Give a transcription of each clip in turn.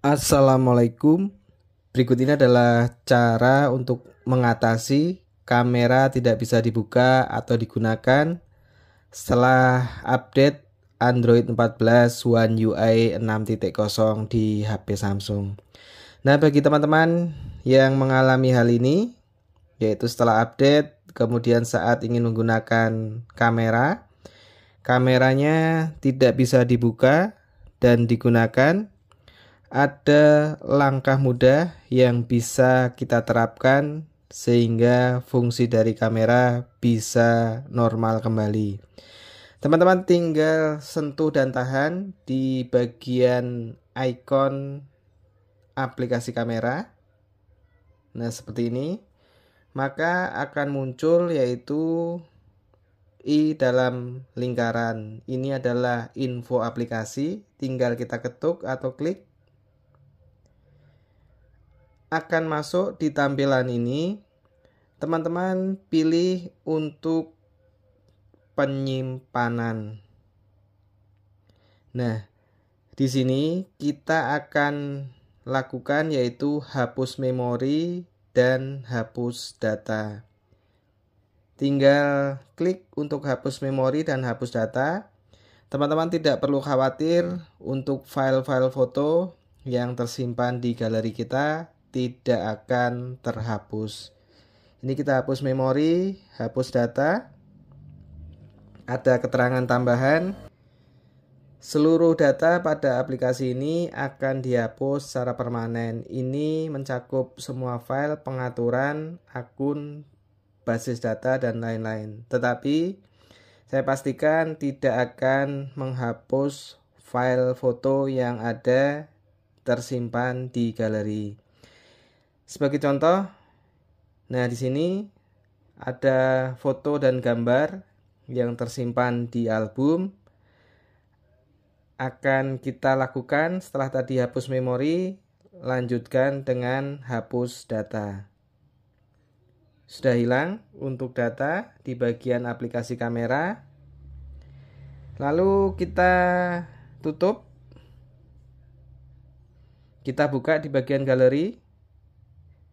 Assalamualaikum. Berikut ini adalah cara untuk mengatasi kamera tidak bisa dibuka atau digunakan setelah update Android 14 One UI 6.0 di HP Samsung. Nah, bagi teman-teman yang mengalami hal ini, yaitu setelah update, kemudian saat ingin menggunakan kamera, kameranya tidak bisa dibuka dan digunakan ada langkah mudah yang bisa kita terapkan sehingga fungsi dari kamera bisa normal kembali. Teman-teman tinggal sentuh dan tahan di bagian icon aplikasi kamera. Nah, seperti ini. Maka akan muncul yaitu i dalam lingkaran. Ini adalah info aplikasi, tinggal kita ketuk atau klik akan masuk di tampilan ini, teman-teman pilih untuk penyimpanan. Nah, di sini kita akan lakukan yaitu hapus memori dan hapus data. Tinggal klik untuk hapus memori dan hapus data. Teman-teman tidak perlu khawatir untuk file-file foto yang tersimpan di galeri kita tidak akan terhapus. Ini kita hapus memori, hapus data. Ada keterangan tambahan. Seluruh data pada aplikasi ini akan dihapus secara permanen. Ini mencakup semua file, pengaturan, akun, basis data, dan lain-lain. Tetapi, saya pastikan tidak akan menghapus file foto yang ada tersimpan di galeri. Sebagai contoh, nah di sini ada foto dan gambar yang tersimpan di album akan kita lakukan setelah tadi hapus memori, lanjutkan dengan hapus data. Sudah hilang untuk data di bagian aplikasi kamera. Lalu kita tutup. Kita buka di bagian galeri.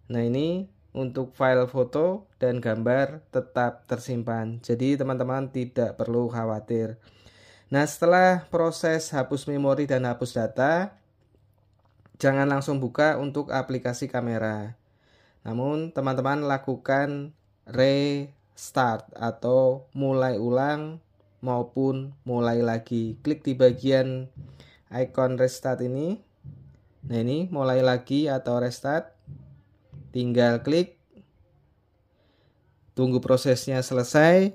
Nah ini untuk file foto dan gambar tetap tersimpan. Jadi teman-teman tidak perlu khawatir. Nah setelah proses hapus memori dan hapus data, jangan langsung buka untuk aplikasi kamera. Namun teman-teman lakukan restart atau mulai ulang maupun mulai lagi. Klik di bagian icon restart ini. Nah ini mulai lagi atau restart Tinggal klik tunggu prosesnya selesai.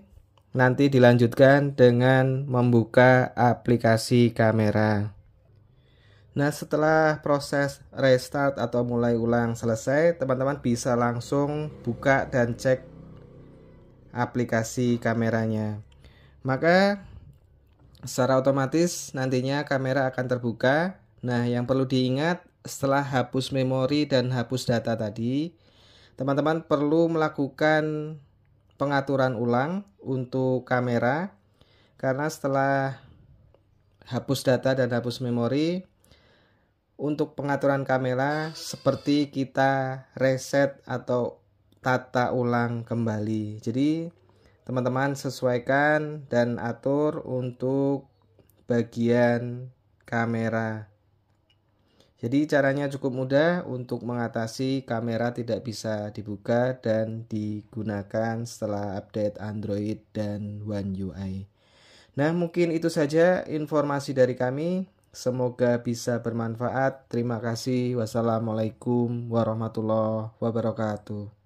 Nanti dilanjutkan dengan membuka aplikasi kamera. Nah, setelah proses restart atau mulai ulang selesai, teman-teman bisa langsung buka dan cek aplikasi kameranya. Maka secara otomatis nantinya kamera akan terbuka. Nah, yang perlu diingat setelah hapus memori dan hapus data tadi, teman-teman perlu melakukan pengaturan ulang untuk kamera karena setelah hapus data dan hapus memori untuk pengaturan kamera seperti kita reset atau tata ulang kembali. Jadi teman-teman sesuaikan dan atur untuk bagian kamera. Jadi caranya cukup mudah untuk mengatasi kamera tidak bisa dibuka dan digunakan setelah update Android dan One UI. Nah, mungkin itu saja informasi dari kami. Semoga bisa bermanfaat. Terima kasih. Wassalamualaikum warahmatullahi wabarakatuh.